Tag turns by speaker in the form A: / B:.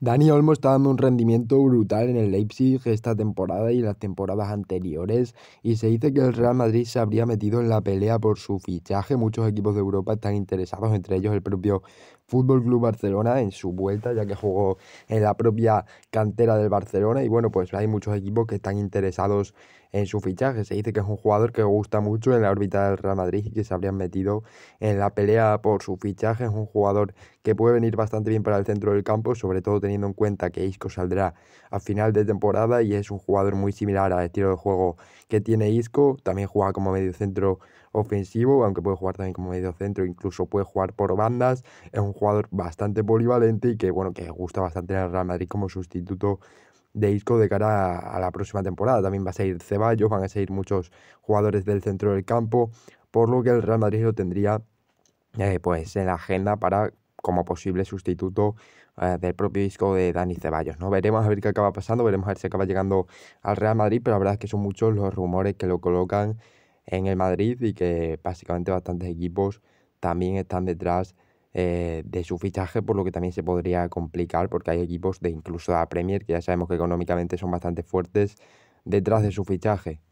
A: Dani Olmo está dando un rendimiento brutal en el Leipzig esta temporada y las temporadas anteriores y se dice que el Real Madrid se habría metido en la pelea por su fichaje. Muchos equipos de Europa están interesados, entre ellos el propio Fútbol Club Barcelona en su vuelta, ya que jugó en la propia cantera del Barcelona. Y bueno, pues hay muchos equipos que están interesados en su fichaje. Se dice que es un jugador que gusta mucho en la órbita del Real Madrid y que se habrían metido en la pelea por su fichaje. Es un jugador que puede venir bastante bien para el centro del campo, sobre todo teniendo en cuenta que Isco saldrá a final de temporada y es un jugador muy similar al estilo de juego que tiene Isco. También juega como mediocentro ofensivo, aunque puede jugar también como mediocentro, incluso puede jugar por bandas. Es un jugador bastante polivalente y que bueno, que gusta bastante al el Real Madrid como sustituto de Isco de cara a, la próxima temporada. También va a seguir Ceballos, van a seguir muchos jugadores del centro del campo, por lo que el Real Madrid lo tendría eh, pues en la agenda para como posible sustituto eh, del propio disco de Dani Ceballos. ¿no? Veremos a ver qué acaba pasando, veremos a ver si acaba llegando al Real Madrid, pero la verdad es que son muchos los rumores que lo colocan en el Madrid y que básicamente bastantes equipos también están detrás eh, de su fichaje, por lo que también se podría complicar, porque hay equipos de incluso la Premier, que ya sabemos que económicamente son bastante fuertes, detrás de su fichaje.